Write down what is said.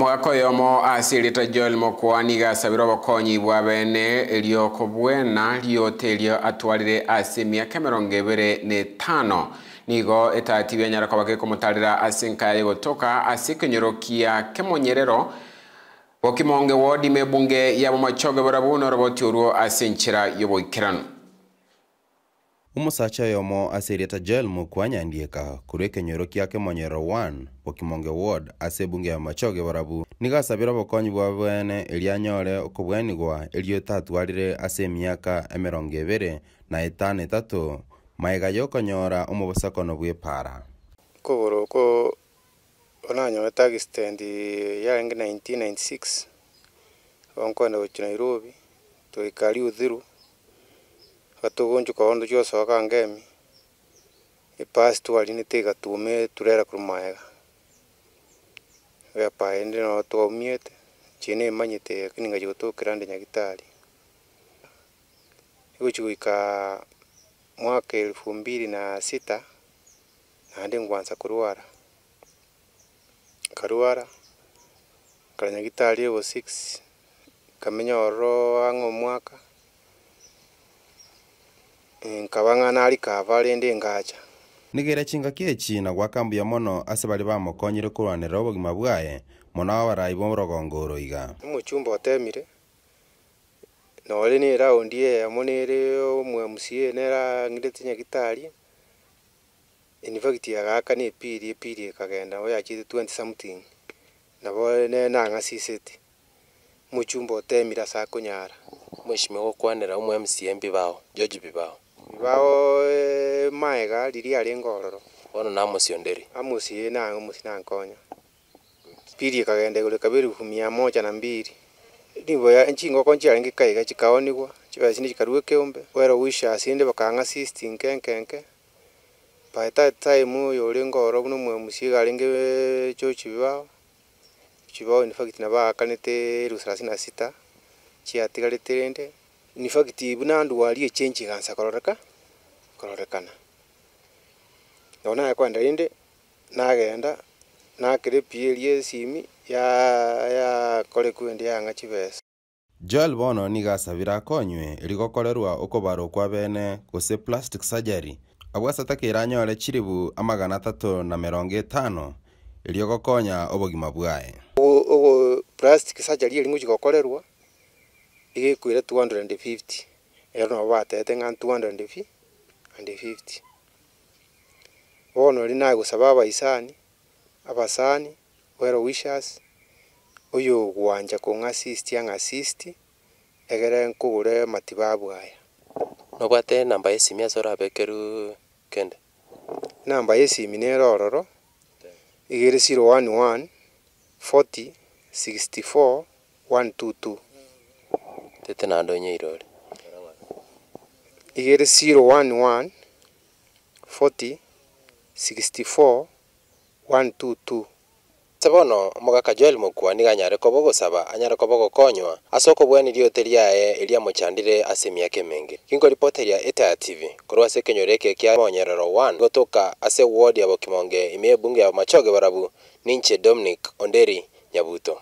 mwaka yomo asirite joel mukwani gasabirwo bokonyi bwa bene riokobwena bwena riotelio atwarire ase miaka mirongo ibere na itano nigo itatiwe nyarako bakikumutarira ase nkaya igotoka ase kinyorokia kimonyerero bokimonge wodi mebunge yabo machogebera buno roboti urwo ase nchira yoboikerano umusacha yomo aserieta jel mukwanyandika kuri ekenyoro kiake monyero 1 pokimonge ward ase ebunge ya machoge barabu nigasabira obokonyi bwa bwene erianyore okobwenigwa erio etatwarire ase emiaka emerongo ebere na etano etatu maega yokonyora omobosakono bwa epara kobora oko onanyore tag stand yarenge 1996 onkwenda gochi nairobi toikari uthiru gatugunju kaundu jwosi wakangemi ipasi twarinite igatumi turera kurumaega wepa indi no twaumiete chini imanyite lakini ngai gutukira ndi nyagitari iguchiguika mwaka elfu mbili na sita nandi ngwanza kurwara nkarwara nkara nyagitari ego 6 nkamenya ororo ang'o mwaka Eh, nkabang'ana ali kaavale ndi ngacha nigera chinga kiechi na gwakambuya mono ase bali bamokonyire kulwanira obogima bwaye mono abarai borogongo iga omochumba otemire nori na eraundi eyemo nere omwe mca nerang'irete nyagitari enivagiti yagaka na epiri epiri ekagenda nabo yachete twenty something nabo nenang'asiseti mochumba otemire ase akonyara mweshime gokwanera omwe mca mbibago joji bibago bao eh, maega riria ri ngororo wona na mucio ndiri amuci na muci na nkonya pili kagende gule kabiri humia moja na mbili nivo ya nchi ngoko alingi kaiga chikaonigwa chivesini chikarue kiumbe wera wisha asinde bakanga sisti nkenkenke by that time uyu uri ngoro buno mwe musiga alingi eh, cho chibao chibao in fact nabakanite thelathini na sita chiatigarite in fact buna andu change gansa kororeka kurorekana ona akwenda indi nagenda eria esimi ya endi yang'a chibesa joel bono asabire akonywe rigokorerwa okobara kwa bene gose plastic surgery abwasatakire anyore chiribu amagana tatu na mirongo etano iria ogokonya obogima bwaye ogo plastic surgery erimo chigokorerwa igekwire 250 ero nabo batete ng'a 250 and 50 ono linaye gusaba abaisani abasani wero wishers uyu gwanja kung'asisti ang'asisti egere nkugure matibabu aya nobwate namba ya esimi ase orabekeru kende namba ya esimi nere ororo igere 011 40 64 122 tete nando nyeirore yeri 011 40 64 122 Sebono mogaka Joel Mokwani ganyareko bogosaba anyareko bogokonywa e, ase okobwaniri oteri yaye eria mochandire ase emiaka emenge kinko ripota ya eta ya tv korwa ase ekenyoro eke kia monyerero 1 gotoka ase ward ya bokimonge ime ebunge ya machoge barabu ninche dominic onderi nyabuto